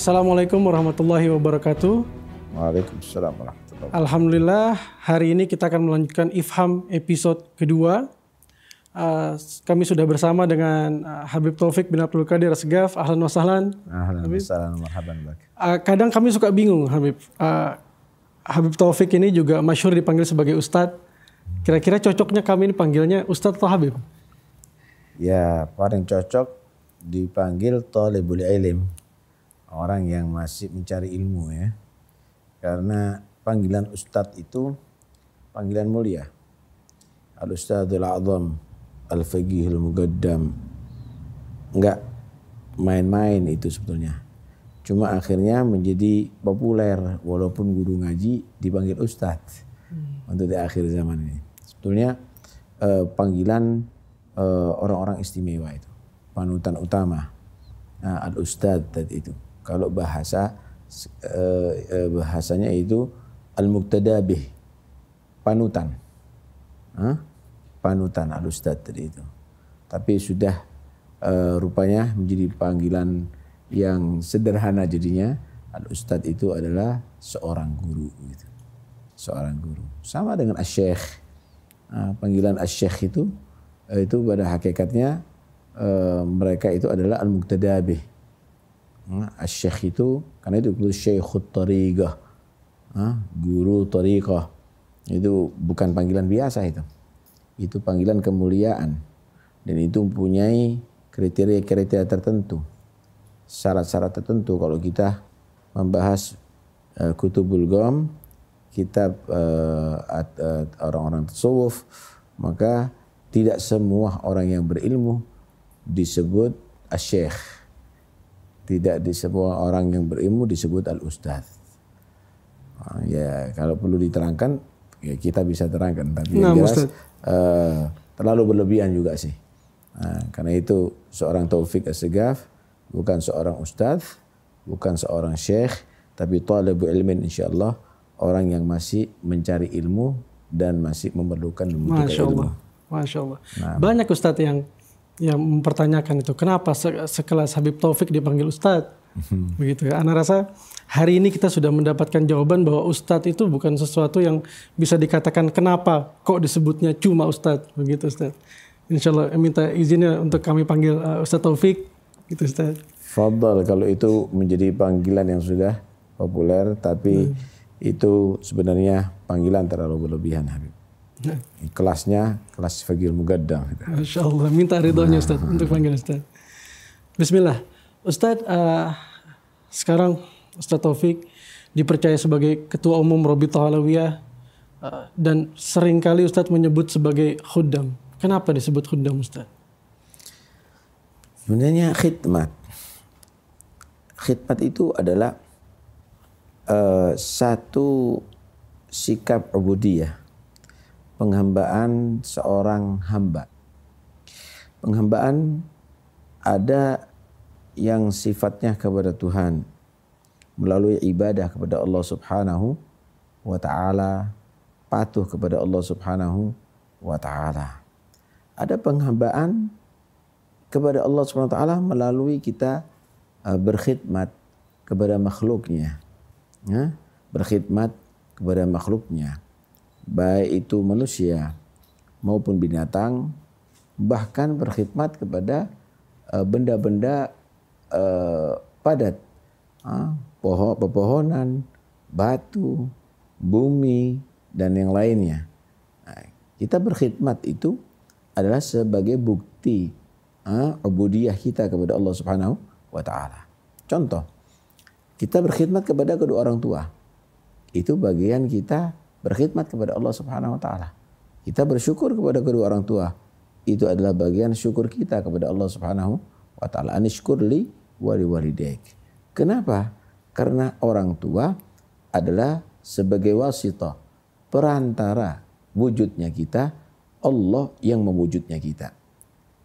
Assalamualaikum warahmatullahi wabarakatuh. Waalaikumsalam warahmatullahi wabarakatuh. Alhamdulillah, hari ini kita akan melanjutkan Ifham episode kedua. Ah, kami sudah bersama dengan ah, Habib Taufik bin Abdul Qadir Segaf. Ahlan wa sahlan. Ahlan wa sahlan, ah, kadang kami suka bingung, Habib. Habib Taufik ini juga masyhur dipanggil sebagai Ustadz. Kira-kira cocoknya kami ini panggilnya Ustadz atau Habib? Ya, paling cocok dipanggil Tolebul Ilim orang yang masih mencari ilmu ya. Karena panggilan ustadz itu panggilan mulia. Al-Ustadzul Azam, Al-Faqihul Mugaddam. Enggak main-main itu sebetulnya. Cuma akhirnya menjadi populer walaupun guru ngaji dipanggil ustadz hmm. untuk di akhir zaman ini. Sebetulnya eh, panggilan eh, orang-orang istimewa itu, panutan utama, nah, al-ustadz tadi itu kalau bahasa eh, eh bahasanya itu al muktadabih panutan. Panutan al ustad tadi itu. Tapi sudah eh, rupanya menjadi panggilan yang sederhana jadinya al ustad itu adalah seorang guru gitu. Seorang guru. Sama dengan asyekh. Nah, panggilan asyekh itu eh, itu pada hakikatnya eh, mereka itu adalah al muktadabih Nah, Syekh itu karena itu Syekhut Tariqah. guru Tariqah. Itu bukan panggilan biasa itu. Itu panggilan kemuliaan. Dan itu mempunyai kriteria-kriteria tertentu. Syarat-syarat tertentu kalau kita membahas uh, Kutubul Gom, kitab eh, eh, orang-orang uh, uh, orang tasawuf, maka tidak semua orang yang berilmu disebut asyikh tidak di semua orang yang berilmu disebut al ustadz. Ah, ya kalau perlu diterangkan ya kita bisa terangkan tapi nah, jelas uh, terlalu berlebihan juga sih. Nah, karena itu seorang Taufik Assegaf bukan seorang ustadz, bukan seorang syekh, tapi talibul Insya Allah orang yang masih mencari ilmu dan masih memerlukan membutuhkan Masya Allah. ilmu. Masya Allah. Nah, Banyak ustadz yang yang mempertanyakan itu kenapa se sekelas Habib Taufik dipanggil Ustadz mhm. begitu ya. Anak rasa hari ini kita sudah mendapatkan jawaban bahwa Ustadz itu bukan sesuatu yang bisa dikatakan kenapa kok disebutnya cuma Ustadz begitu Ustadz. Insya Allah eh, minta izinnya untuk kami panggil uh, Ustadz Taufik gitu Ustadz. Fadal kalau itu menjadi panggilan yang sudah populer tapi hmm. itu sebenarnya panggilan terlalu berlebihan Habib. Kelasnya kelas Fagil Mugaddam. Gitu. Masya Allah, minta ridhonya Ustaz nah. untuk panggil Ustaz. Bismillah. Ustaz, uh, sekarang Ustaz Taufik dipercaya sebagai Ketua Umum Robi Halawiyah uh, eh, dan seringkali Ustaz menyebut sebagai khuddam. Kenapa disebut khuddam Ustaz? Sebenarnya khidmat. Khidmat itu adalah uh, satu sikap ubudiyah penghambaan seorang hamba. Penghambaan ada yang sifatnya kepada Tuhan melalui ibadah kepada Allah Subhanahu wa taala, patuh kepada Allah Subhanahu wa taala. Ada penghambaan kepada Allah Subhanahu wa taala melalui kita uh, berkhidmat kepada makhluknya. Ya, berkhidmat kepada makhluknya baik itu manusia maupun binatang bahkan berkhidmat kepada eh, benda-benda uh, uh, padat uh, ah, pohon pepohonan batu bumi dan yang lainnya nah, kita berkhidmat itu adalah sebagai bukti uh, ah, ubudiyah kita kepada Allah Subhanahu wa taala contoh kita berkhidmat kepada kedua orang tua itu bagian kita berkhidmat kepada Allah Subhanahu wa taala. Kita bersyukur kepada kedua orang tua. Itu adalah bagian syukur kita kepada Allah Subhanahu wa taala. Anishkurli wali walidayk. Kenapa? Karena orang tua adalah sebagai wasita perantara wujudnya kita, Allah yang mewujudnya kita.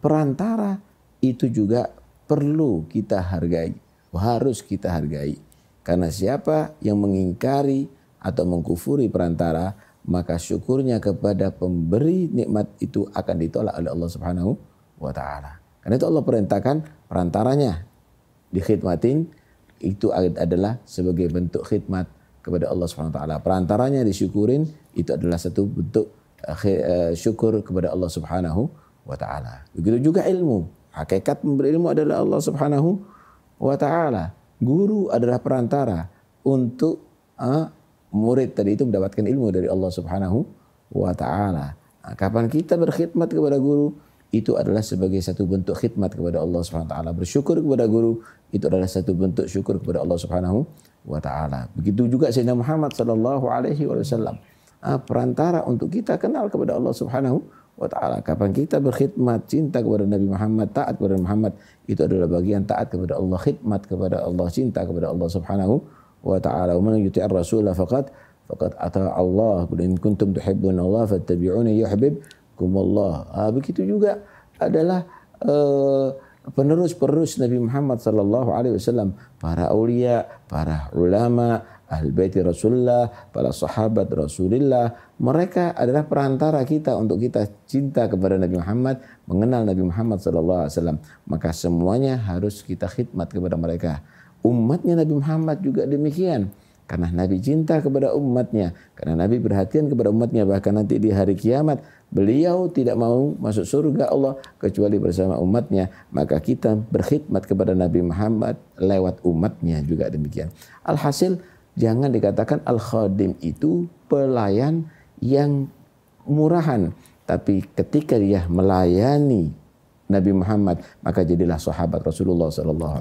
Perantara itu juga perlu kita hargai, harus kita hargai. Karena siapa yang mengingkari atau mengkufuri perantara, maka syukurnya kepada pemberi nikmat itu akan ditolak oleh Allah Subhanahu wa taala. Karena itu Allah perintahkan perantaranya dikhidmatin itu adalah sebagai bentuk khidmat kepada Allah Subhanahu wa taala. Perantaranya disyukurin itu adalah satu bentuk eh, eh, syukur kepada Allah Subhanahu wa taala. Begitu juga ilmu. Hakikat memberi ilmu adalah Allah Subhanahu wa taala. Guru adalah perantara untuk uh, murid tadi itu mendapatkan ilmu dari Allah Subhanahu wa taala. Nah, kapan kita berkhidmat kepada guru, itu adalah sebagai satu bentuk khidmat kepada Allah Subhanahu wa taala. Bersyukur kepada guru itu adalah satu bentuk syukur kepada Allah Subhanahu wa taala. Begitu juga Sayyidina Muhammad sallallahu alaihi wasallam. Ah, perantara untuk kita kenal kepada Allah Subhanahu wa taala. Kapan kita berkhidmat cinta kepada Nabi Muhammad, taat kepada Muhammad, itu adalah bagian taat kepada Allah, khidmat kepada Allah, cinta kepada Allah Subhanahu wa ta'ala wa man yuti'ar rasul faqad faqad ata Allah kudin kuntum tuhibbun Allah fattabi'uni yuhibbukumullah ah, begitu juga adalah eh, penerus penerus uh, Nabi Muhammad sallallahu alaihi wasallam, para aulia, para ulama, ahli bait Rasulullah, para sahabat Rasulullah, mereka adalah perantara kita untuk kita cinta kepada Nabi Muhammad, mengenal Nabi Muhammad sallallahu alaihi wasallam. Maka semuanya harus kita khidmat kepada mereka. Umatnya Nabi Muhammad juga demikian. Karena Nabi cinta kepada umatnya, karena Nabi perhatian kepada umatnya, bahkan nanti di hari kiamat beliau tidak mau masuk surga Allah kecuali bersama umatnya. Maka kita berkhidmat kepada Nabi Muhammad lewat umatnya juga demikian. Alhasil jangan dikatakan al-khadim itu pelayan yang murahan. Tapi ketika dia melayani Nabi Muhammad, maka jadilah sahabat Rasulullah SAW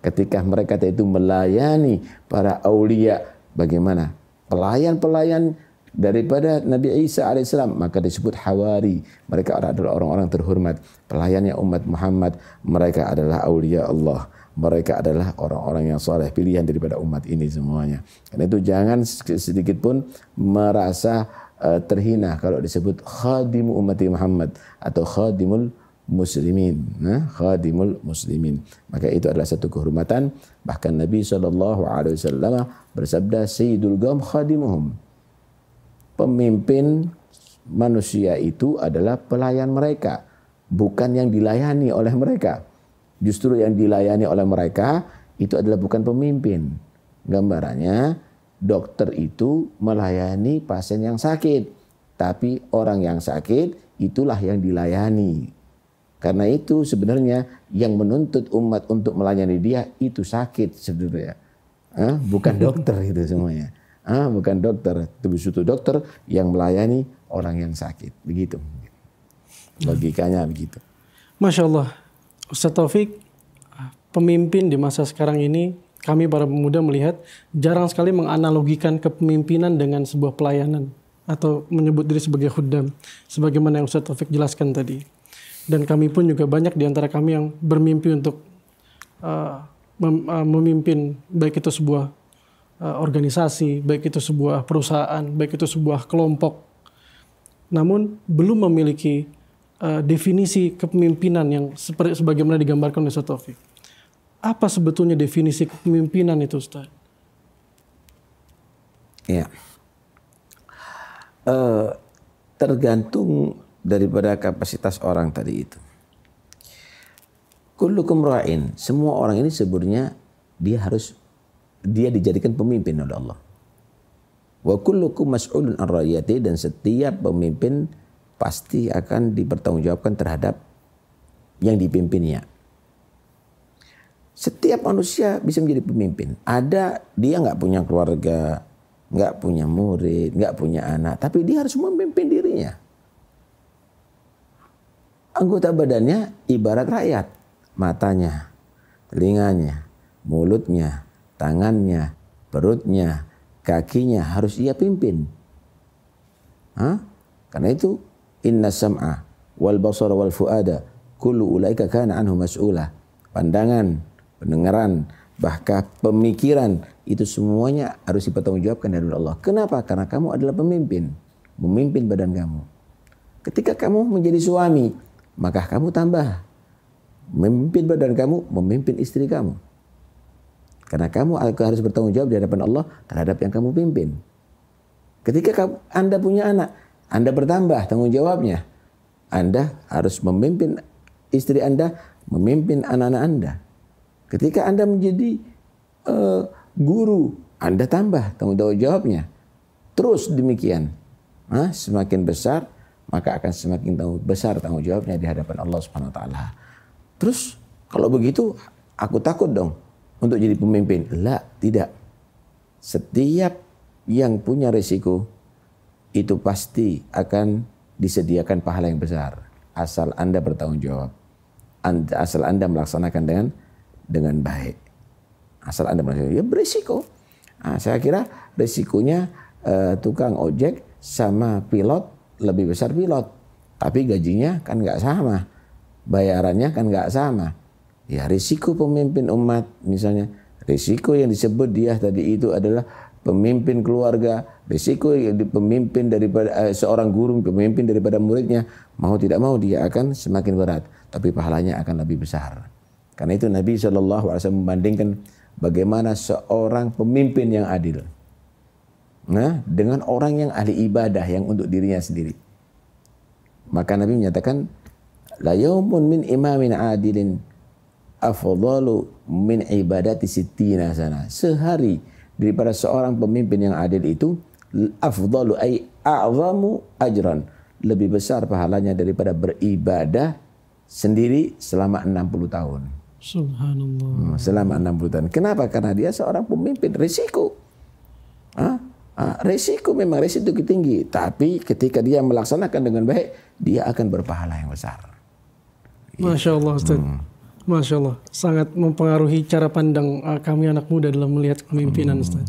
ketika mereka itu melayani para aulia bagaimana pelayan-pelayan daripada Nabi Isa alaihissalam maka disebut hawari mereka adalah orang-orang terhormat pelayannya umat Muhammad mereka adalah aulia Allah mereka adalah orang-orang yang soleh pilihan daripada umat ini semuanya karena itu jangan sedikit pun merasa eh, terhina kalau disebut khadim umat Muhammad atau khadimul muslimin khadimul muslimin maka itu adalah satu kehormatan bahkan Nabi saw bersabda sayyidul qaum khadimuhum pemimpin manusia itu adalah pelayan mereka bukan yang dilayani oleh mereka justru yang dilayani oleh mereka itu adalah bukan pemimpin gambarannya dokter itu melayani pasien yang sakit tapi orang yang sakit itulah yang dilayani karena itu sebenarnya yang menuntut umat untuk melayani dia itu sakit sebenarnya. Ah, bukan dokter itu semuanya. Ah, bukan dokter, itu dokter yang melayani orang yang sakit. Begitu. Logikanya begitu. Masya Allah. Ustaz Taufik, pemimpin di masa sekarang ini, kami para pemuda melihat jarang sekali menganalogikan kepemimpinan dengan sebuah pelayanan atau menyebut diri sebagai khuddam, sebagaimana yang Ustaz Taufik jelaskan tadi dan kami pun juga banyak di antara kami yang bermimpi untuk uh, mem, uh, memimpin baik itu sebuah uh, organisasi, baik itu sebuah perusahaan, baik itu sebuah kelompok. Namun belum memiliki uh, definisi kepemimpinan yang seperti sebagaimana digambarkan oleh Satofi. Apa sebetulnya definisi kepemimpinan itu, Ustaz? Ya. Uh, tergantung daripada kapasitas orang tadi itu. Kulukum ra'in. Semua orang ini sebenarnya dia harus dia dijadikan pemimpin oleh Allah. Wa kullukum mas'ulun an ra'iyati dan setiap pemimpin pasti akan dipertanggungjawabkan terhadap yang dipimpinnya. Setiap manusia bisa menjadi pemimpin. Ada dia nggak punya keluarga, nggak punya murid, nggak punya anak, tapi dia harus memimpin dirinya. Anggota badannya ibarat rakyat. Matanya, telinganya, mulutnya, tangannya, perutnya, kakinya harus ia pimpin. Hah? Karena itu inna sam'a wal basara wal fuada kulu ulaika kana anhu mas'ula. Pandangan, pendengaran, bahkan pemikiran itu semuanya harus dipertanggungjawabkan dari Allah. Kenapa? Karena kamu adalah pemimpin, memimpin badan kamu. Ketika kamu menjadi suami, maka kamu tambah memimpin badan kamu, memimpin istri kamu. Karena kamu harus bertanggung jawab di hadapan Allah terhadap yang kamu pimpin. Ketika kamu, Anda punya anak, Anda bertambah tanggung jawabnya. Anda harus memimpin istri Anda, memimpin anak-anak Anda. Ketika Anda menjadi uh, guru, Anda tambah tanggung jawabnya. Terus demikian. Nah, semakin besar, maka akan semakin tahu besar tanggung jawabnya di hadapan Allah Subhanahu wa taala. Terus kalau begitu aku takut dong untuk jadi pemimpin. Lah, tidak. Setiap yang punya risiko itu pasti akan disediakan pahala yang besar asal Anda bertanggung jawab. asal Anda melaksanakan dengan dengan baik. Asal Anda melaksanakan ya berisiko. Nah, saya kira risikonya uh, eh, tukang ojek sama pilot lebih besar pilot, tapi gajinya kan nggak sama, bayarannya kan nggak sama. Ya risiko pemimpin umat misalnya, risiko yang disebut dia tadi itu adalah pemimpin keluarga, risiko pemimpin daripada eh, seorang guru, pemimpin daripada muridnya, mau tidak mau dia akan semakin berat, tapi pahalanya akan lebih besar. Karena itu Nabi Shallallahu Alaihi Wasallam membandingkan bagaimana seorang pemimpin yang adil nah, dengan orang yang ahli ibadah yang untuk dirinya sendiri. Maka Nabi menyatakan la yaumun min imamin adilin afdalu min ibadati sittina sana. Sehari daripada seorang pemimpin yang adil itu afdalu ay a'zamu ajran. Lebih besar pahalanya daripada beribadah sendiri selama 60 tahun. Subhanallah. Hmm, selama 60 tahun. Kenapa? Karena dia seorang pemimpin risiko. Hah? Ah, resiko memang resiko tinggi, tapi ketika dia melaksanakan dengan baik, dia akan berpahala yang besar. Gitu. Masya Allah, Ustaz. Hmm. Masya Allah, sangat mempengaruhi cara pandang ah, kami anak muda dalam melihat kepemimpinan hmm. Ustaz.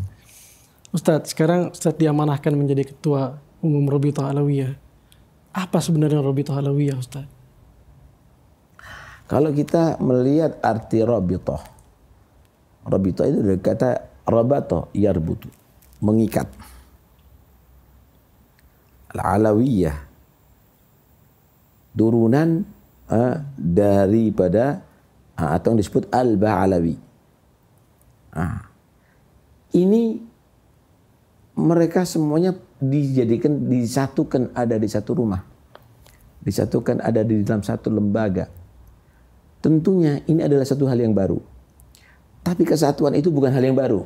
Ustaz, sekarang Ustaz diamanahkan menjadi ketua umum Robito Alawiyah. Apa sebenarnya Robito Alawiyah, Ustaz? Kalau kita melihat arti Robito, Robito itu dari kata Robato, Yarbutu mengikat. Al-Alawiyah turunan uh, daripada uh, atau yang disebut Al-Ba'alawi. Uh, ini mereka semuanya dijadikan disatukan ada di satu rumah. Disatukan ada di dalam satu lembaga. Tentunya ini adalah satu hal yang baru. Tapi kesatuan itu bukan hal yang baru.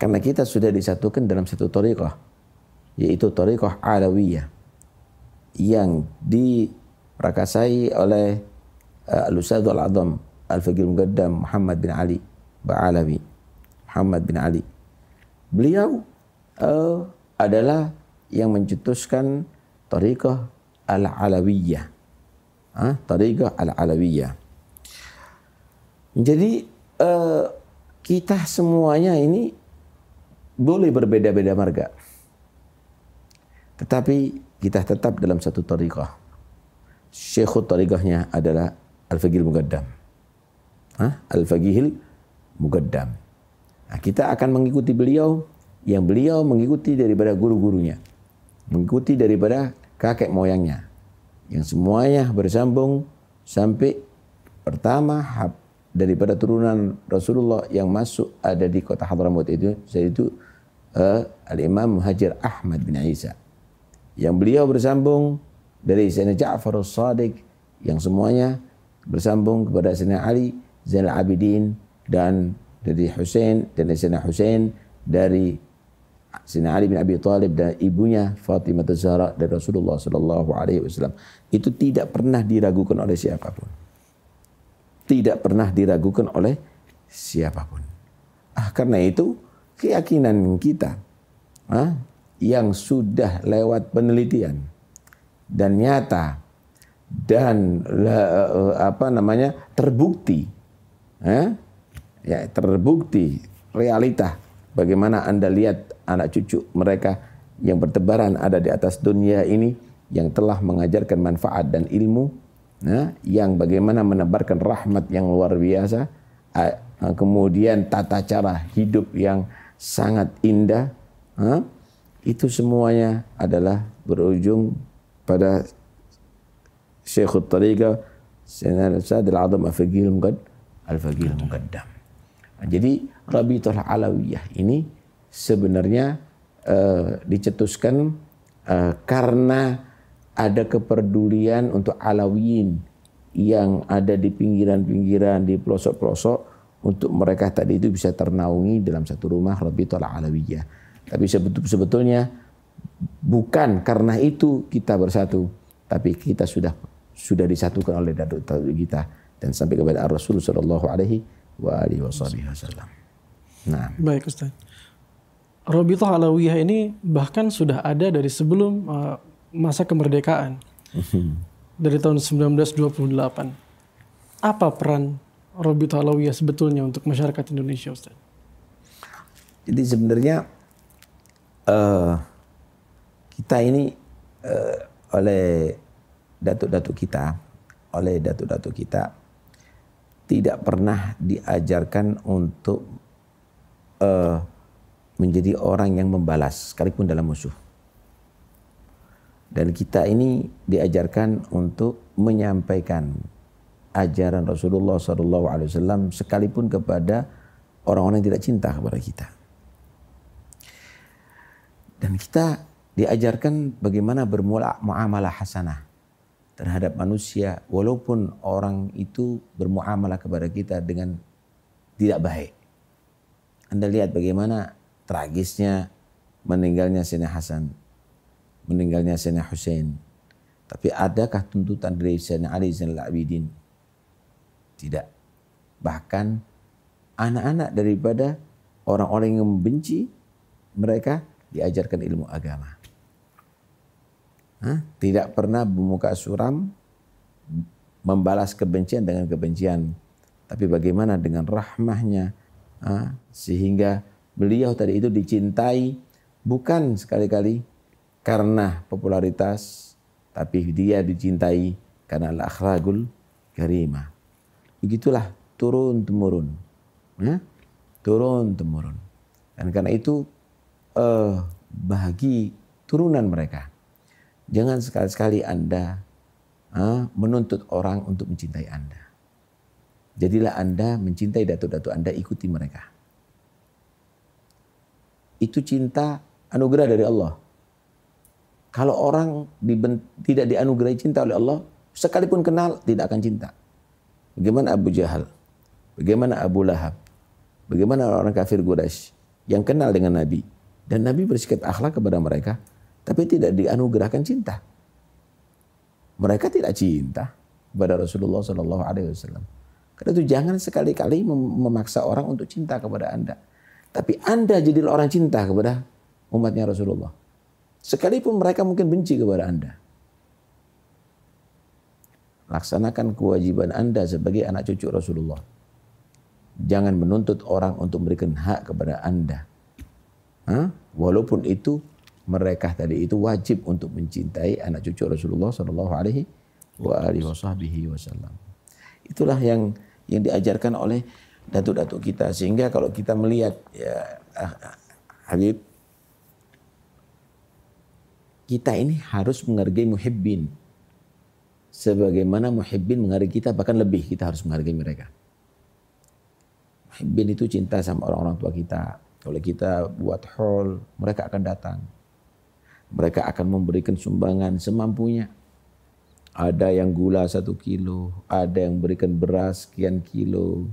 Karena kita sudah disatukan dalam satu tariqah, yaitu tariqah alawiyah yang dirakasai oleh eh, Al-Ustadz Al-Azam Al-Fagil Mugaddam Muhammad bin Ali Ba'alawi Muhammad bin Ali. Beliau uh, adalah yang mencetuskan tariqah Al-Alawiyah. Huh? Ah, tariqah Al-Alawiyah. Jadi uh, kita semuanya ini boleh berbeda-beda marga. Tetapi kita tetap dalam satu tariqah. Syekhut tariqahnya adalah al fagil Mugaddam. al fagihil Mugaddam. Nah, kita akan mengikuti beliau yang beliau mengikuti daripada guru-gurunya. Mengikuti daripada kakek moyangnya. Yang semuanya bersambung sampai pertama daripada turunan Rasulullah yang masuk ada di kota Hadramaut itu, itu uh, Al-Imam Muhajir Ahmad bin Isa. Yang beliau bersambung dari Sayyidina Ja'far As-Sadiq yang semuanya bersambung kepada Sayyidina Ali Zainal Abidin dan dari Hussein dan dari Sayyidina Hussein dari Sayyidina Ali bin Abi Thalib dan ibunya Fatimah Zahra dari Rasulullah sallallahu alaihi wasallam. Itu tidak pernah diragukan oleh siapapun. Tidak pernah diragukan oleh siapapun. Ah karena itu keyakinan kita huh, ah, yang sudah lewat penelitian dan nyata dan eh, apa namanya terbukti huh, ah, ya terbukti realita bagaimana anda lihat anak cucu mereka yang bertebaran ada di atas dunia ini yang telah mengajarkan manfaat dan ilmu ah, yang bagaimana menebarkan rahmat yang luar biasa kemudian tata cara hidup yang sangat indah, ha? itu semuanya adalah berujung pada Syekhul Tariqa Sayyidina al Adham Al-Fagil Al-Fagil Muqaddam. Jadi Rabitul Alawiyah ini sebenarnya uh, dicetuskan uh, karena ada kepedulian untuk Alawiyin yang ada di pinggiran-pinggiran, di pelosok-pelosok untuk mereka tadi itu bisa ternaungi dalam satu rumah lebih tolak alawiyah. Tapi sebetulnya bukan karena itu kita bersatu, tapi kita sudah sudah disatukan oleh dadu kita dan sampai kepada Rasul Shallallahu alaihi wasallam. Nah. Baik Ustaz. Robitoh Alawiyah ini bahkan sudah ada dari sebelum eh, masa kemerdekaan. dari tahun 1928. Apa peran Robi Talawiyah sebetulnya untuk masyarakat Indonesia Ustaz? Jadi sebenarnya uh, kita ini uh, oleh datuk-datuk kita, oleh datuk-datuk kita tidak pernah diajarkan untuk uh, menjadi orang yang membalas sekalipun dalam musuh. Dan kita ini diajarkan untuk menyampaikan ajaran Rasulullah SAW sekalipun kepada orang-orang yang tidak cinta kepada kita. Dan kita diajarkan bagaimana bermuamalah hasanah terhadap manusia walaupun orang itu bermuamalah kepada kita dengan tidak baik. Anda lihat bagaimana tragisnya meninggalnya Sina Hasan, meninggalnya Sina Hussein. Tapi adakah tuntutan dari Sina Ali Zainal Abidin tidak. Bahkan anak-anak daripada orang-orang yang membenci mereka diajarkan ilmu agama. Hah? Tidak pernah bermuka suram membalas kebencian dengan kebencian. Tapi bagaimana dengan rahmahnya ah, sehingga beliau tadi itu dicintai bukan sekali-kali karena popularitas tapi dia dicintai karena al-akhlaqul karimah. Begitulah turun temurun, ya? turun temurun. Dan karena itu eh, bagi turunan mereka, jangan sekali-sekali anda eh, menuntut orang untuk mencintai anda. Jadilah anda mencintai datu-datu anda, ikuti mereka. Itu cinta anugerah dari Allah. Kalau orang tidak dianugerahi cinta oleh Allah, sekalipun kenal tidak akan cinta. Bagaimana Abu Jahal? Bagaimana Abu Lahab? Bagaimana orang-orang kafir Quraisy yang kenal dengan Nabi dan Nabi bersikap akhlak kepada mereka, tapi tidak dianugerahkan cinta. Mereka tidak cinta kepada Rasulullah Shallallahu Alaihi Wasallam. Karena itu jangan sekali-kali memaksa orang untuk cinta kepada anda. Tapi anda jadilah orang cinta kepada umatnya Rasulullah. Sekalipun mereka mungkin benci kepada anda. Laksanakan kewajiban Anda sebagai anak cucu Rasulullah. Jangan menuntut orang untuk memberikan hak kepada Anda. Hah? Walaupun itu mereka tadi itu wajib untuk mencintai anak cucu Rasulullah Shallallahu Alaihi Wasallam. Itulah yang yang diajarkan oleh datuk-datuk kita sehingga kalau kita melihat ya ah, ah, Habib kita ini harus menghargai muhibbin sebagaimana muhibbin menghargai kita bahkan lebih kita harus menghargai mereka. Muhibbin itu cinta sama orang-orang tua kita. Kalau kita buat hall, mereka akan datang. Mereka akan memberikan sumbangan semampunya. Ada yang gula satu kilo, ada yang berikan beras sekian kilo.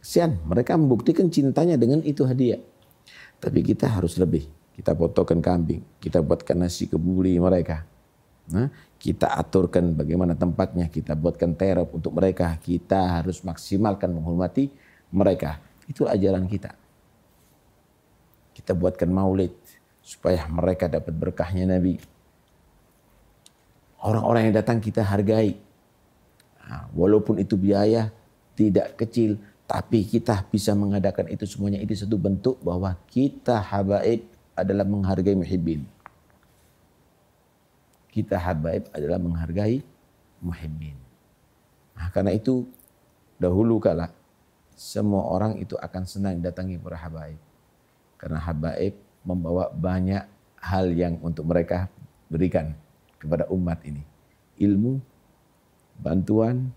Kesian, mereka membuktikan cintanya dengan itu hadiah. Tapi kita harus lebih. Kita potongkan kambing, kita buatkan nasi kebuli mereka. Nah, kita aturkan bagaimana tempatnya, kita buatkan terop untuk mereka, kita harus maksimalkan menghormati mereka. Itu ajaran kita. Kita buatkan maulid supaya mereka dapat berkahnya Nabi. Orang-orang yang datang kita hargai. Nah, walaupun itu biaya tidak kecil, tapi kita bisa mengadakan itu semuanya. Itu satu bentuk bahwa kita habaib adalah menghargai muhibbin kita habaib adalah menghargai muhibin. Nah, karena itu dahulu kala semua orang itu akan senang datangi para habaib. Karena habaib membawa banyak hal yang untuk mereka berikan kepada umat ini. Ilmu, bantuan,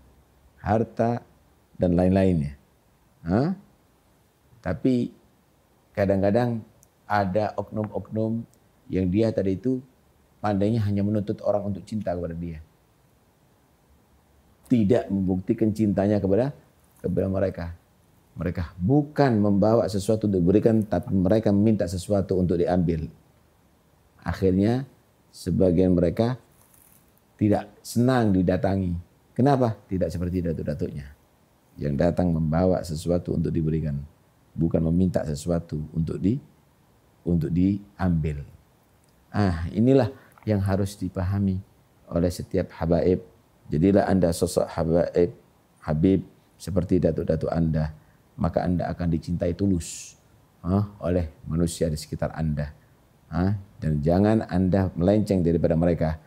harta, dan lain-lainnya. Hah? Tapi kadang-kadang ada oknum-oknum yang dia tadi itu pandainya hanya menuntut orang untuk cinta kepada dia. Tidak membuktikan cintanya kepada kepada mereka. Mereka bukan membawa sesuatu untuk diberikan, tapi mereka minta sesuatu untuk diambil. Akhirnya sebagian mereka tidak senang didatangi. Kenapa? Tidak seperti datuk-datuknya. Yang datang membawa sesuatu untuk diberikan. Bukan meminta sesuatu untuk di untuk diambil. Ah, inilah yang harus dipahami oleh setiap habaib. Jadilah Anda sosok habaib, habib seperti datuk-datuk Anda, maka Anda akan dicintai tulus huh, ah, oleh manusia di sekitar Anda. Huh? Ah, dan jangan Anda melenceng daripada mereka.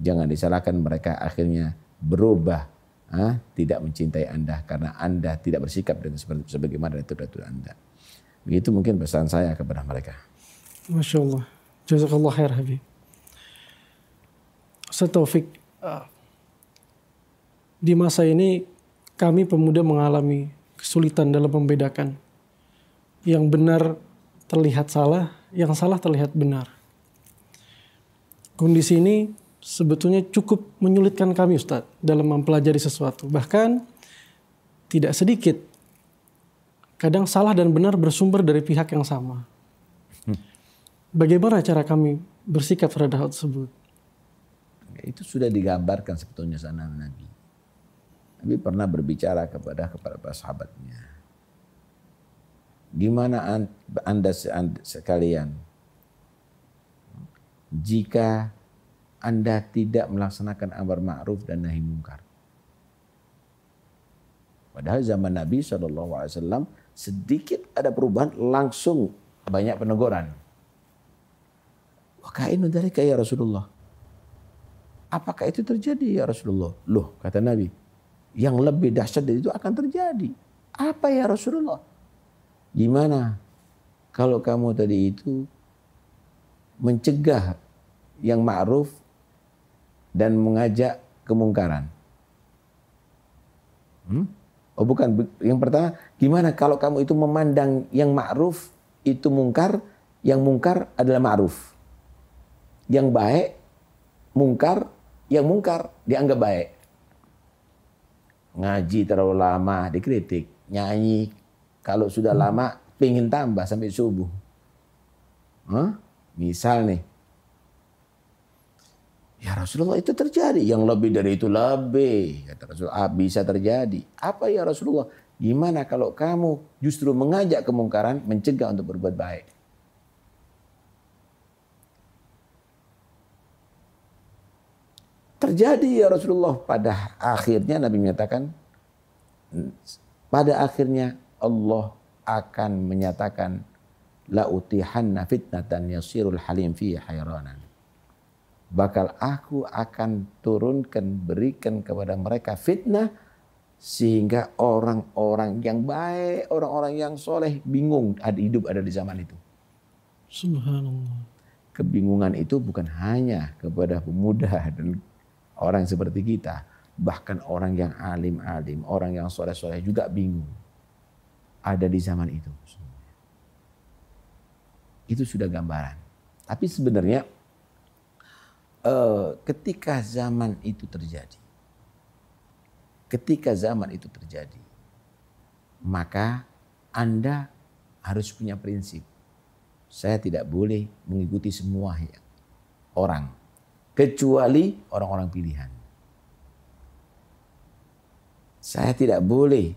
Jangan disalahkan mereka akhirnya berubah huh, ah, tidak mencintai Anda karena Anda tidak bersikap dengan seperti sebagaimana datuk-datuk Anda. Begitu mungkin pesan saya kepada mereka. Masya Allah. Jazakallah khair Habib uh, di masa ini kami pemuda mengalami kesulitan dalam membedakan yang benar terlihat salah, yang salah terlihat benar. Kondisi ini sebetulnya cukup menyulitkan kami Ustaz dalam mempelajari sesuatu. Bahkan tidak sedikit kadang salah dan benar bersumber dari pihak yang sama. Hmm. Bagaimana cara kami bersikap terhadap hal tersebut? itu sudah digambarkan sebetulnya sana Nabi. Nabi pernah berbicara kepada kepada sahabatnya. Gimana anda, sekalian jika anda tidak melaksanakan amar ma'ruf dan nahi mungkar? Padahal zaman Nabi SAW sedikit ada perubahan langsung banyak peneguran. Wa dari kaya Rasulullah. Apakah itu terjadi ya Rasulullah? Loh, kata Nabi, yang lebih dahsyat dari itu akan terjadi. Apa ya Rasulullah? Gimana kalau kamu tadi itu mencegah yang ma'ruf dan mengajak kemungkaran? Hmm? Oh bukan, yang pertama gimana kalau kamu itu memandang yang ma'ruf itu mungkar, yang mungkar adalah ma'ruf. Yang baik, mungkar yang mungkar dianggap baik. Ngaji terlalu lama dikritik, nyanyi kalau sudah hmm. lama pingin tambah sampai subuh. Huh? Misal nih, Ya Rasulullah itu terjadi. Yang lebih dari itu lebih. Kata Rasulullah, ah, bisa terjadi. Apa ya Rasulullah? Gimana kalau kamu justru mengajak kemungkaran, mencegah untuk berbuat baik? Terjadi ya Rasulullah. Pada akhirnya Nabi menyatakan, pada akhirnya Allah akan menyatakan la utihanna fitnatan yasirul halim fi hayranan. Bakal aku akan turunkan berikan kepada mereka fitnah sehingga orang-orang yang baik, orang-orang yang soleh bingung ada hidup ada di zaman itu. Subhanallah. Kebingungan itu bukan hanya kepada pemuda dan Orang seperti kita, bahkan orang yang alim-alim, orang yang soleh-soleh juga bingung. Ada di zaman itu. Itu sudah gambaran. Tapi sebenarnya eh, ketika zaman itu terjadi, ketika zaman itu terjadi, maka Anda harus punya prinsip. Saya tidak boleh mengikuti semua ya, orang kecuali orang-orang pilihan. Saya tidak boleh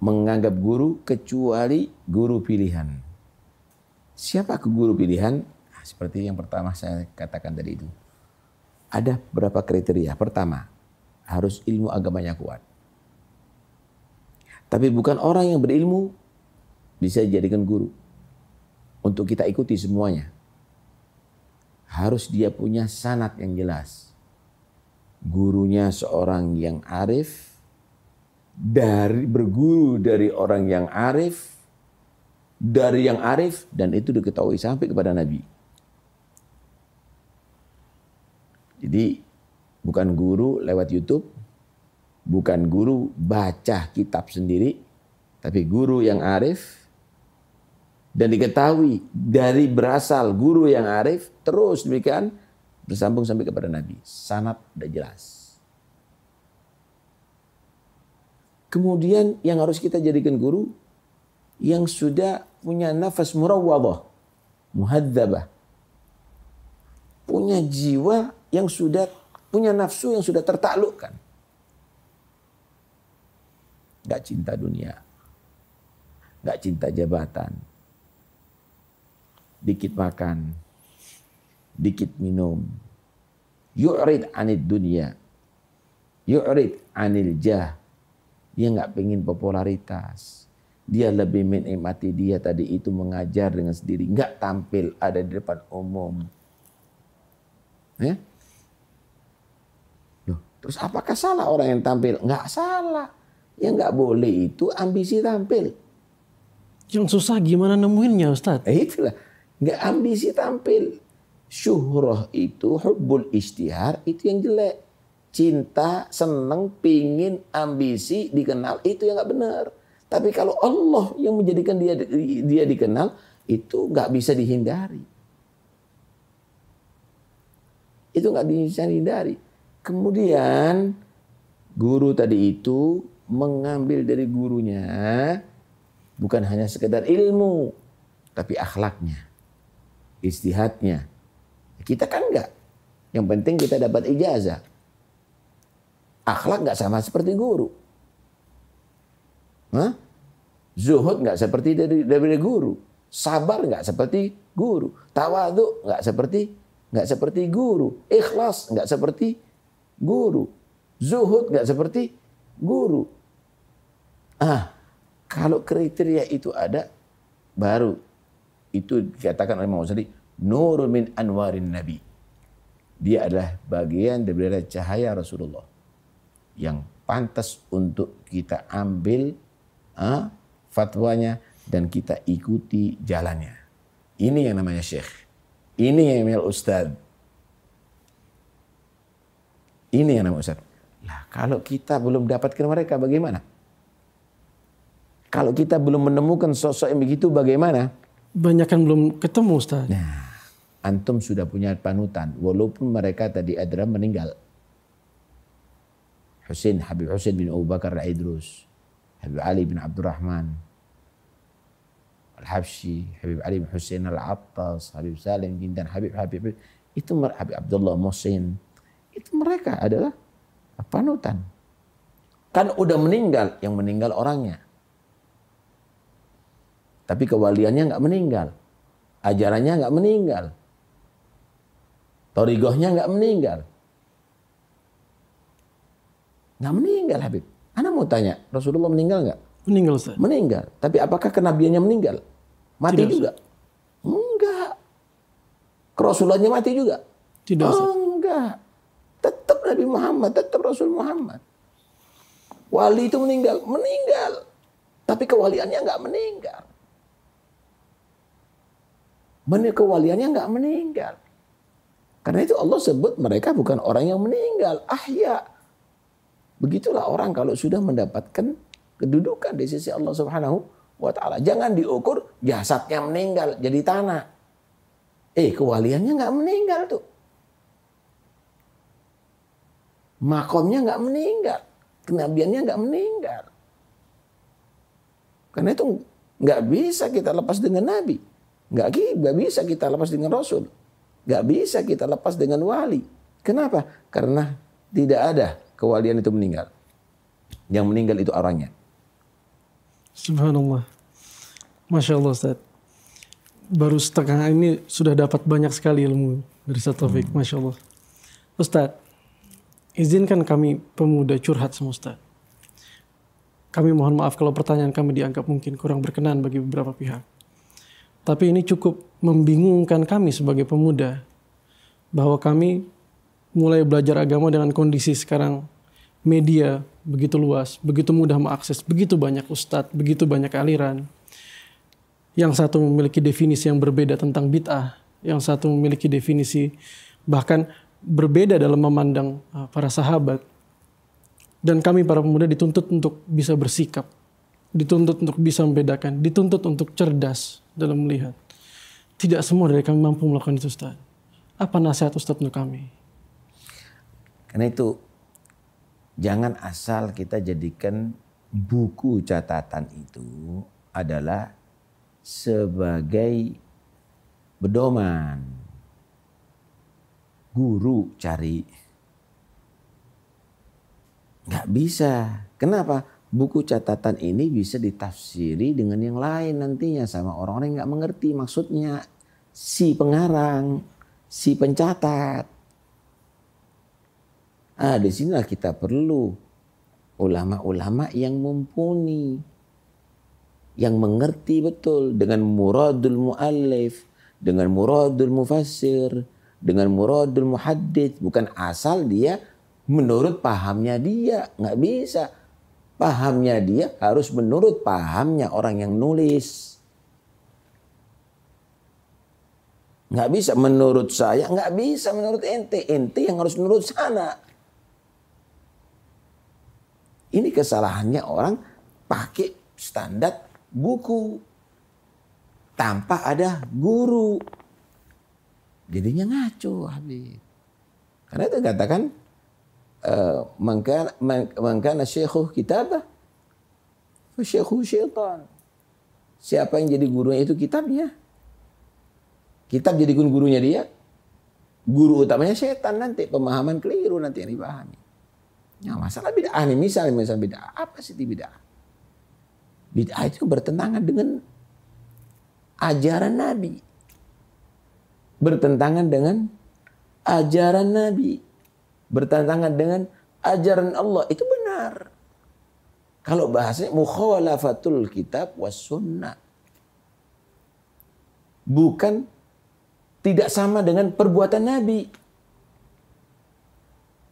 menganggap guru kecuali guru pilihan. Siapa ke guru pilihan? Ah, seperti yang pertama saya katakan tadi itu. Ada beberapa kriteria. Pertama, harus ilmu agamanya kuat. Tapi bukan orang yang berilmu bisa dijadikan guru. Untuk kita ikuti semuanya harus dia punya sanat yang jelas. Gurunya seorang yang arif, dari berguru dari orang yang arif, dari yang arif, dan itu diketahui sampai kepada Nabi. Jadi bukan guru lewat YouTube, bukan guru baca kitab sendiri, tapi guru yang arif dan diketahui dari berasal guru yang arif terus demikian bersambung sampai kepada Nabi. Sanat sudah jelas. Kemudian yang harus kita jadikan guru yang sudah punya nafas murawwadah, muhadzabah. Punya jiwa yang sudah punya nafsu yang sudah tertaklukkan. Gak cinta dunia. Gak cinta jabatan dikit makan, dikit minum. Yu'rid anid dunia. Yu'rid anil jah. Dia nggak pengen popularitas. Dia lebih menikmati dia tadi itu mengajar dengan sendiri. Nggak tampil ada di depan umum. Ya? Loh, terus apakah salah orang yang tampil? Nggak salah. Yang nggak boleh itu ambisi tampil. Yang susah gimana nemuinnya Ustadz? Eh, itulah. Nggak ambisi tampil. Syuhrah itu, hubbul istiar itu yang jelek. Cinta, seneng, pingin, ambisi, dikenal, itu yang nggak benar. Tapi kalau Allah yang menjadikan dia dia dikenal, itu nggak bisa dihindari. Itu nggak bisa dihindari. Kemudian guru tadi itu mengambil dari gurunya bukan hanya sekedar ilmu, tapi akhlaknya istihadnya. Kita kan enggak. Yang penting kita dapat ijazah. Akhlak enggak sama seperti guru. Hah? Zuhud enggak seperti dari, dari guru. Sabar enggak seperti guru. Tawadu enggak seperti nggak seperti guru. Ikhlas enggak seperti guru. Zuhud enggak seperti guru. Ah, kalau kriteria itu ada, baru itu dikatakan oleh Imam Ghazali, Nur min anwarin Nabi. Dia adalah bagian daripada cahaya Rasulullah. Yang pantas untuk kita ambil ha, ah, fatwanya dan kita ikuti jalannya. Ini yang namanya syekh. Ini yang namanya ustadz. Ini yang namanya ustadz. Lah, kalau kita belum dapatkan mereka bagaimana? Kalau kita belum menemukan sosok yang begitu bagaimana? banyak yang belum ketemu Ustaz. Nah, antum sudah punya panutan walaupun mereka tadi adalah meninggal. Husin Habib Husin bin Abu Bakar Idrus, Habib Ali bin Abdurrahman, al Habshi, Habib Ali bin Husin Al-Attas, Habib Salim bin dan Habib Habib itu Habib Abdullah Musin. Itu mereka adalah panutan. Kan udah meninggal, yang meninggal orangnya. Tapi kewaliannya nggak meninggal. Ajarannya nggak meninggal. Torigohnya nggak meninggal. Nggak meninggal Habib. Anda mau tanya, Rasulullah meninggal nggak? Meninggal Ustaz. Meninggal. Tapi apakah kenabiannya meninggal? Mati Tidak, juga? Enggak. Kerasulannya mati juga? Tidak Ustaz. enggak. Tetap Nabi Muhammad, tetap Rasul Muhammad. Wali itu meninggal, meninggal. Tapi kewaliannya nggak meninggal kewaliannya nggak meninggal. Karena itu Allah sebut mereka bukan orang yang meninggal, Ah ya, Begitulah orang kalau sudah mendapatkan kedudukan di sisi Allah Subhanahu wa taala. Jangan diukur jasadnya meninggal jadi tanah. Eh, kewaliannya nggak meninggal tuh. Makomnya nggak meninggal, kenabiannya nggak meninggal. Karena itu nggak bisa kita lepas dengan Nabi. Gak, gak bisa kita lepas dengan Rasul. gak bisa kita lepas dengan wali. Kenapa? Karena tidak ada kewalian itu meninggal. Yang meninggal itu orangnya. Subhanallah. Masya Allah Ustaz. Baru setengah ini sudah dapat banyak sekali ilmu dari Ustaz Taufik. Hmm. Masya Allah. Ustaz, izinkan kami pemuda curhat sama Ustaz. Kami mohon maaf kalau pertanyaan kami dianggap mungkin kurang berkenan bagi beberapa pihak. Tapi ini cukup membingungkan kami sebagai pemuda bahwa kami mulai belajar agama dengan kondisi sekarang media begitu luas, begitu mudah mengakses, begitu banyak ustadz, begitu banyak aliran. Yang satu memiliki definisi yang berbeda tentang bid'ah, yang satu memiliki definisi bahkan berbeda dalam memandang uh, para sahabat. Dan kami para pemuda dituntut untuk bisa bersikap dituntut untuk bisa membedakan, dituntut untuk cerdas dalam melihat. Tidak semua dari kami mampu melakukan itu, Ustaz. Apa nasihat Ustaz untuk kami? Karena itu, jangan asal kita jadikan buku catatan itu adalah sebagai bedoman Guru cari. Gak bisa. Kenapa? buku catatan ini bisa ditafsiri dengan yang lain nantinya sama orang-orang yang nggak mengerti maksudnya si pengarang, si pencatat. Ah, di sinilah kita perlu ulama-ulama yang mumpuni, yang mengerti betul dengan muradul muallif, dengan muradul mufassir, dengan muradul muhaddid, bukan asal dia menurut pahamnya dia, nggak bisa Pahamnya dia harus menurut pahamnya orang yang nulis. Nggak bisa menurut saya, nggak bisa menurut ente. Ente yang harus menurut sana. Ini kesalahannya orang pakai standar buku tanpa ada guru. Jadinya ngaco habis. Karena itu katakan man kana syekhuh kitabah syekhuh syaitan. Siapa yang jadi gurunya itu kitabnya. Kitab jadi gurunya dia. Guru utamanya setan nanti. Pemahaman keliru nanti yang dipahami. Ya, masalah bid'ah ini Misalnya, misalnya bid'ah. Apa sih bid'ah? Bid'ah itu bertentangan dengan ajaran Nabi. Bertentangan dengan ajaran Nabi bertentangan dengan ajaran Allah itu benar. Kalau bahasanya mukhalafatul kitab was sunnah. Bukan tidak sama dengan perbuatan Nabi.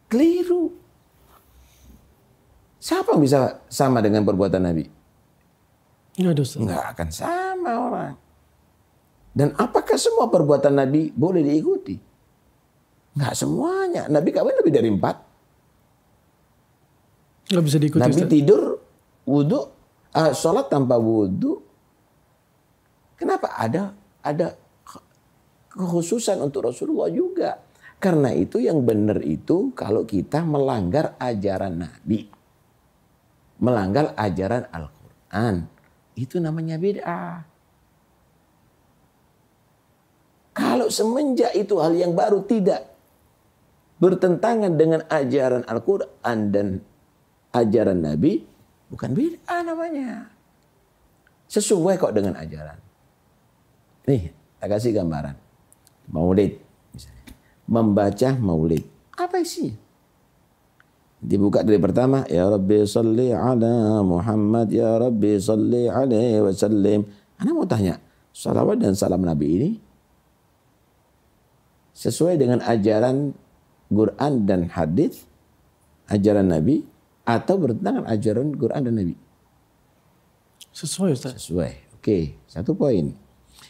Keliru. Siapa yang bisa sama dengan perbuatan Nabi? Enggak Enggak akan sama orang. Dan apakah semua perbuatan Nabi boleh diikuti? Nggak semuanya. Nabi kawin lebih dari empat. Nggak bisa diikuti. Nabi Ustaz. tidur, wudhu, uh, eh, sholat tanpa wudhu. Kenapa? Ada ada kekhususan untuk Rasulullah juga. Karena itu yang benar itu kalau kita melanggar ajaran Nabi. Melanggar ajaran Al-Quran. Itu namanya beda Kalau semenjak itu hal yang baru tidak bertentangan dengan ajaran Al-Quran dan ajaran Nabi, bukan bid'ah namanya. Sesuai kok dengan ajaran. Nih, saya kasih gambaran. Maulid. Misalnya. Membaca maulid. Apa sih Dibuka dari pertama, Ya Rabbi salli ala Muhammad, Ya Rabbi salli alaihi wa sallim. Anda mau tanya, salawat dan salam Nabi ini sesuai dengan ajaran Quran dan hadis ajaran Nabi atau bertentangan ajaran Quran dan Nabi? Sesuai Ustaz. Sesuai. Oke, satu poin.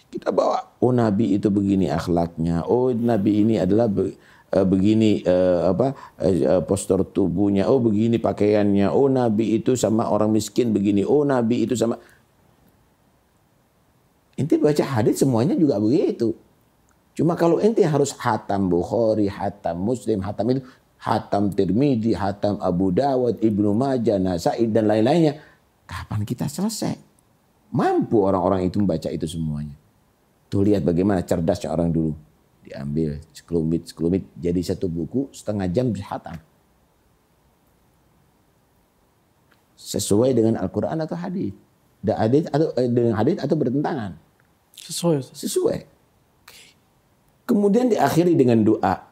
Kita bawa oh Nabi itu begini akhlaknya. Oh Nabi ini adalah be, uh, begini uh, apa uh, postur tubuhnya. Oh begini pakaiannya. Oh Nabi itu sama orang miskin begini. Oh Nabi itu sama Inti baca hadis semuanya juga begitu. Cuma kalau ente harus hatam Bukhari, hatam Muslim, hatam itu, hatam Tirmidzi, hatam Abu Dawud, Ibnu Majah, Nasai dan lain-lainnya, kapan kita selesai? Mampu orang-orang itu membaca itu semuanya. Tuh lihat bagaimana cerdasnya orang dulu. Diambil sekelumit, sekelumit jadi satu buku setengah jam bisa hatam. Sesuai dengan Al-Quran atau hadis. Hadis atau eh, dengan hadis atau bertentangan. Sesuai. Sesuai. Kemudian diakhiri dengan doa.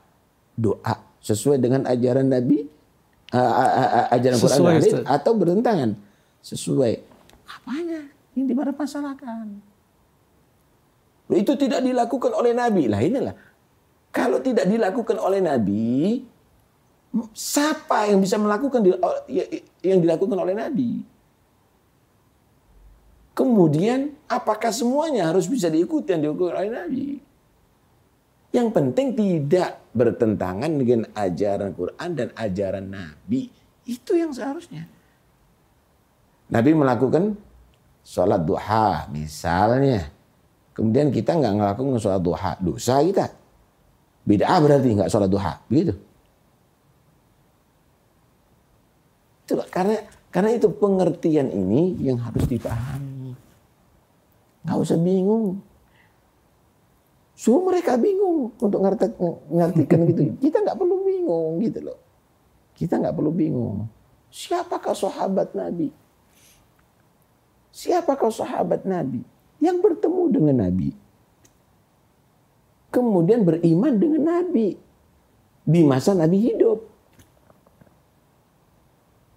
Doa sesuai dengan ajaran Nabi, uh, uh, ajaran sesuai, Quran hadis atau bertentangan. Sesuai. Apanya yang dipermasalahkan? Itu tidak dilakukan oleh Nabi. Lah inilah. Kalau tidak dilakukan oleh Nabi, siapa yang bisa melakukan ya, yang dilakukan oleh Nabi? Kemudian apakah semuanya harus bisa diikuti yang dilakukan oleh Nabi? Yang penting tidak bertentangan dengan ajaran Quran dan ajaran Nabi. Itu yang seharusnya. Nabi melakukan sholat duha misalnya. Kemudian kita nggak ngelakuin sholat duha. Dosa kita. Bid'ah berarti nggak sholat duha. Begitu. Itu karena karena itu pengertian ini yang harus dipahami. Gak usah bingung. Suruh mereka bingung untuk mengartikan ngertikan gitu. Kita nggak perlu bingung gitu loh. Kita nggak perlu bingung. Siapakah sahabat Nabi? Siapakah sahabat Nabi yang bertemu dengan Nabi? Kemudian beriman dengan Nabi di masa Nabi hidup.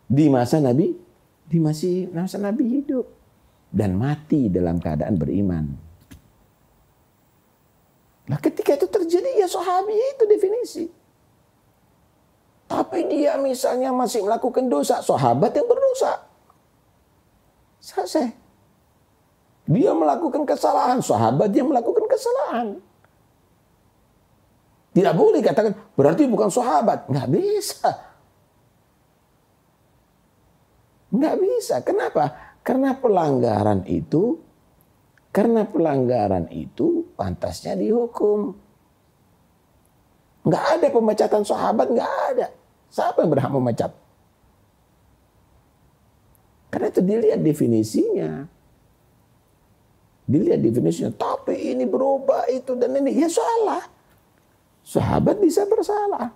Di masa Nabi di masih masa Nabi hidup dan mati dalam keadaan beriman. Nah ketika itu terjadi ya sahabi ya itu definisi. Tapi dia misalnya masih melakukan dosa, sahabat yang berdosa. Selesai. Dia melakukan kesalahan, sahabat yang melakukan kesalahan. Tidak boleh katakan berarti bukan sahabat. Nggak bisa. Nggak bisa. Kenapa? Karena pelanggaran itu karena pelanggaran itu pantasnya dihukum. Nggak ada pemecatan sahabat, nggak ada. Siapa yang berhak memecat? Karena itu dilihat definisinya. Dilihat definisinya. Tapi ini berubah itu dan ini. Ya salah. Sahabat bisa bersalah.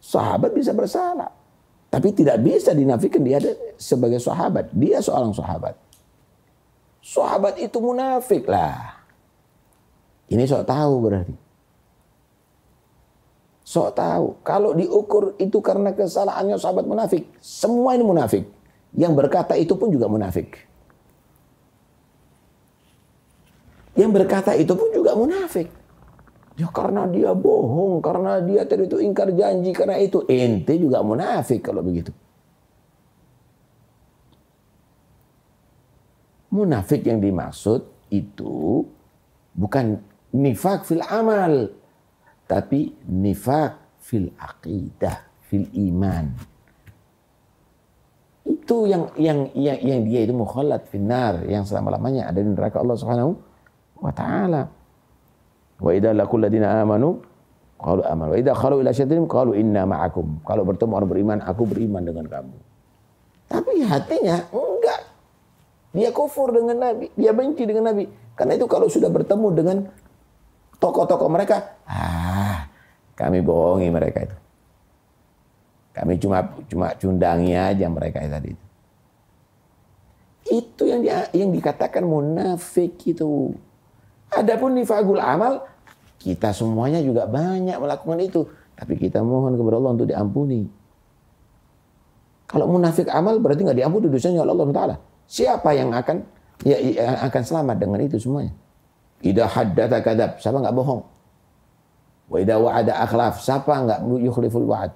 Sahabat bisa bersalah. Tapi tidak bisa dinafikan dia sebagai sahabat. Dia seorang sahabat. Sahabat itu munafik lah. Ini sok tahu berarti. Sok tahu. Kalau diukur itu karena kesalahannya sahabat munafik. Semua ini munafik. Yang berkata itu pun juga munafik. Yang berkata itu pun juga munafik. Ya karena dia bohong, karena dia tadi itu ingkar janji, karena itu ente juga munafik kalau begitu. Munafik yang dimaksud itu bukan nifak fil amal, tapi nifak fil aqidah, fil iman. Itu yang yang yang, yang dia itu mukhalad finnar yang selama-lamanya ada di neraka Allah Subhanahu wa taala. Wa idza laqul ladina amanu qalu amal. Wa idza khalu ila syadrim qalu inna ma'akum. Kalau bertemu orang beriman, aku beriman dengan kamu. Tapi hatinya, hmm, dia kufur dengan Nabi, dia benci dengan Nabi. Karena itu kalau sudah bertemu dengan tokoh-tokoh mereka, ah, kami bohongi mereka itu. Kami cuma cuma cundangi aja mereka tadi itu. Itu yang dia, yang dikatakan munafik itu. Adapun nifagul amal, kita semuanya juga banyak melakukan itu, tapi kita mohon kepada Allah untuk diampuni. Kalau munafik amal berarti nggak diampuni dosanya oleh Allah Taala. Siapa yang akan ya, eh, akan selamat dengan itu semuanya? Idza haddatha kadzab, siapa nggak bohong? Wa ada akhlaf, siapa nggak yukhliful wa'ad?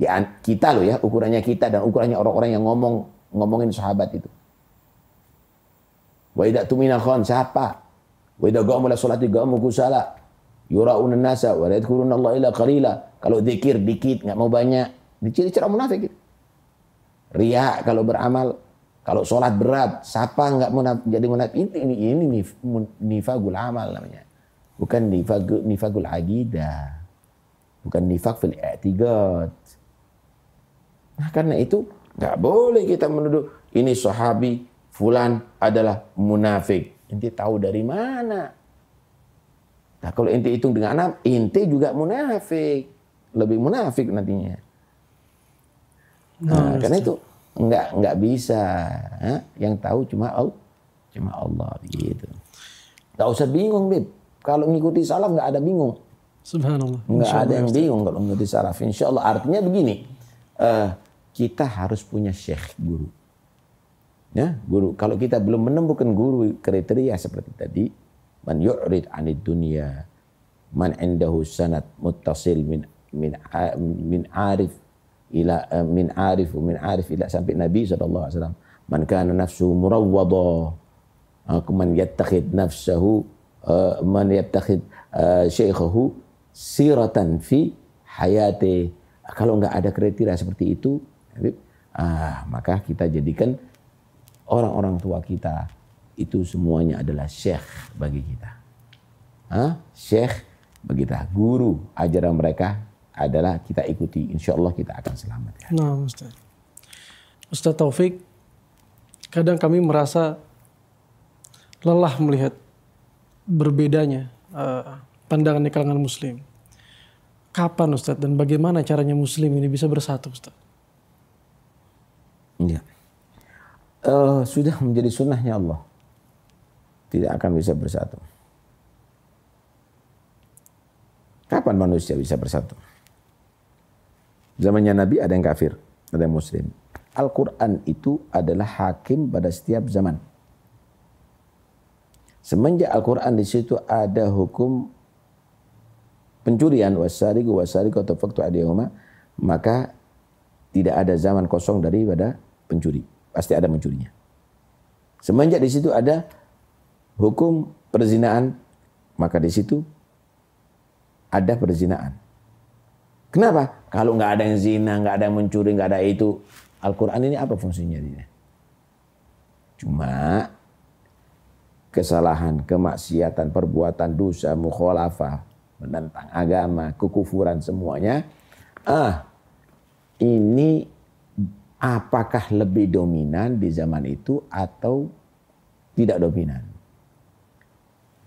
Ya, kita loh ya, ukurannya kita dan ukurannya orang-orang yang ngomong ngomongin sahabat itu. Wa idza tumina khon, siapa? Wa idza solat salati qamu kusala. Yurauna nasa wa yadhkuruna Allah ila qalila. Kalau zikir dikit, nggak mau banyak. Ini ciri-ciri munafik. Ria kalau beramal kalau sholat berat, siapa nggak munaf, jadi munafik? Ini, ini, ini nif, nifagul amal namanya. Bukan nifagul, nifagul agida. Bukan nifak fil i'tigad. Nah karena itu nggak boleh kita menuduh ini sahabi fulan adalah munafik. Inti tahu dari mana? Nah kalau inti hitung dengan enam inti juga munafik. Lebih munafik nantinya. Nah, nah karena itu Enggak, enggak bisa. Hah? Yang tahu cuma Allah, cuma Allah gitu. Enggak usah bingung, Bib. Kalau ngikuti salaf enggak ada bingung. Subhanallah. Enggak ada yang bingung kalau ngikuti salaf. Insya Allah artinya begini. Uh, kita harus punya syekh guru. Ya, guru. Kalau kita belum menemukan guru kriteria seperti tadi, man yu'rid anid dunia man indahu sanat muttasil min min min arif ila uh, min arif min arif ila sampai Nabi sallallahu alaihi wasallam man kana nafsu murawwada man yattakhid nafsahu uh, man yattakhid uh, eh, syekhahu siratan fi hayati kalau nggak ada kriteria seperti itu ah maka kita jadikan orang-orang tua kita itu semuanya adalah syekh bagi kita. Ha? Ah, syekh bagi kita, guru ajaran mereka adalah kita ikuti, insya Allah kita akan selamat. Ya. Nah, Ustaz. Ustaz Taufik, kadang kami merasa lelah melihat berbedanya uh, pandangan di kalangan Muslim. Kapan Ustadz dan bagaimana caranya Muslim ini bisa bersatu Ustadz? Ya. Uh, eh, sudah menjadi sunnahnya Allah. Tidak akan bisa bersatu. Kapan manusia bisa bersatu? Zamannya Nabi ada yang kafir, ada yang muslim. Al-Quran itu adalah hakim pada setiap zaman. Semenjak Al-Quran di situ ada hukum pencurian wasariku wasariku atau waktu adiyahuma maka tidak ada zaman kosong daripada pencuri pasti ada mencurinya semenjak di situ ada hukum perzinaan maka di situ ada perzinaan Kenapa? Kalau nggak ada yang zina, nggak ada yang mencuri, nggak ada itu, Al-Quran ini apa fungsinya dia? Cuma kesalahan, kemaksiatan, perbuatan dosa, mukhalafah, menentang agama, kekufuran semuanya. Ah, ini apakah lebih dominan di zaman itu atau tidak dominan?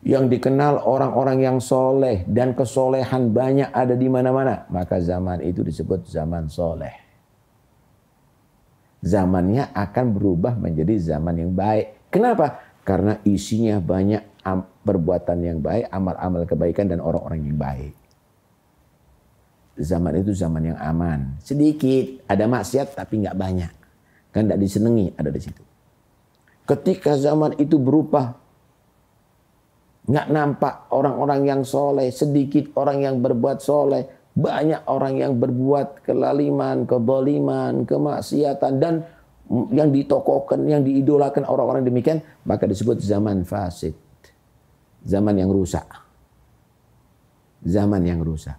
yang dikenal orang-orang yang soleh dan kesolehan banyak ada di mana-mana. Maka zaman itu disebut zaman soleh. Zamannya akan berubah menjadi zaman yang baik. Kenapa? Karena isinya banyak perbuatan yang baik, amal-amal kebaikan dan orang-orang yang baik. Zaman itu zaman yang aman. Sedikit, ada maksiat tapi nggak banyak. Kan tidak disenangi ada di situ. Ketika zaman itu berubah nggak nampak orang-orang yang soleh, sedikit orang yang berbuat soleh, banyak orang yang berbuat kelaliman, keboliman, kemaksiatan, dan yang ditokohkan, yang diidolakan orang-orang demikian, maka disebut zaman fasid. Zaman yang rusak. Zaman yang rusak.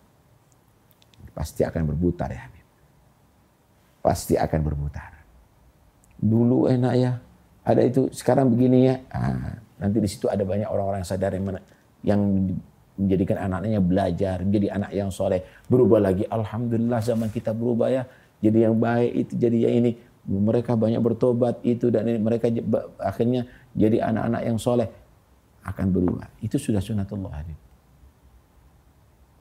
Pasti akan berputar ya. Pasti akan berputar. Dulu enak ya, ada itu, sekarang begini ya. Ah Nanti di situ ada banyak orang-orang yang sadar yang, men- yang menjadikan anak-anaknya belajar, menjadi anak yang soleh, berubah lagi. Alhamdulillah zaman kita berubah ya, jadi yang baik itu, jadi yang ini. Mereka banyak bertobat itu dan ini. mereka akhirnya jadi anak-anak yang soleh akan berubah. Itu sudah sunatullah hadir.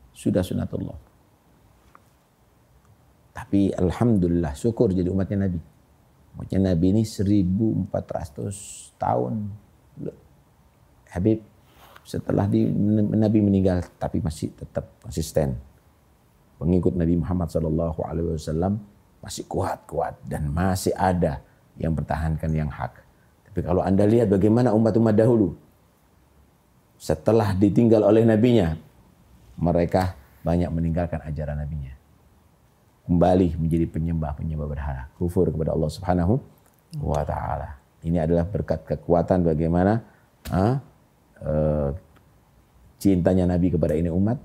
Sudah sunatullah. Tapi alhamdulillah syukur jadi umatnya Nabi. Umatnya Nabi ini 1400 tahun Habib setelah di, Nabi meninggal tapi masih tetap konsisten. Pengikut Nabi Muhammad Shallallahu Alaihi Wasallam masih kuat-kuat dan masih ada yang pertahankan yang hak. Tapi kalau anda lihat bagaimana umat-umat dahulu setelah ditinggal oleh nabinya, mereka banyak meninggalkan ajaran nabinya. Kembali menjadi penyembah-penyembah berhala, kufur kepada Allah Subhanahu wa taala. Ini adalah berkat kekuatan bagaimana ah, Eh, cintanya Nabi kepada ini umat,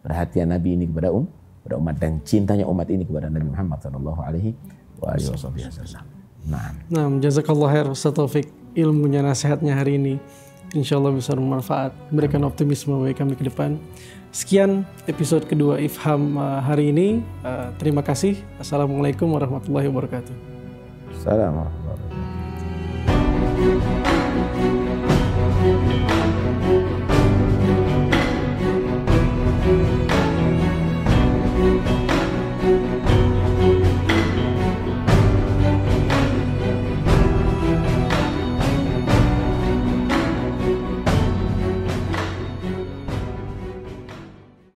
perhatian Nabi ini kepada um, kepada umat dan cintanya umat ini kepada Nabi Muhammad sallallahu alaihi wasallam. Nah, nah jazakallah khair Ustaz Taufik ilmunya nasihatnya hari ini insya Allah bisa bermanfaat berikan optimisme bagi kami ke depan sekian episode kedua Ifham eh, hari ini eh, terima kasih Assalamualaikum warahmatullahi wabarakatuh Assalamualaikum warahmatullahi wabarakatuh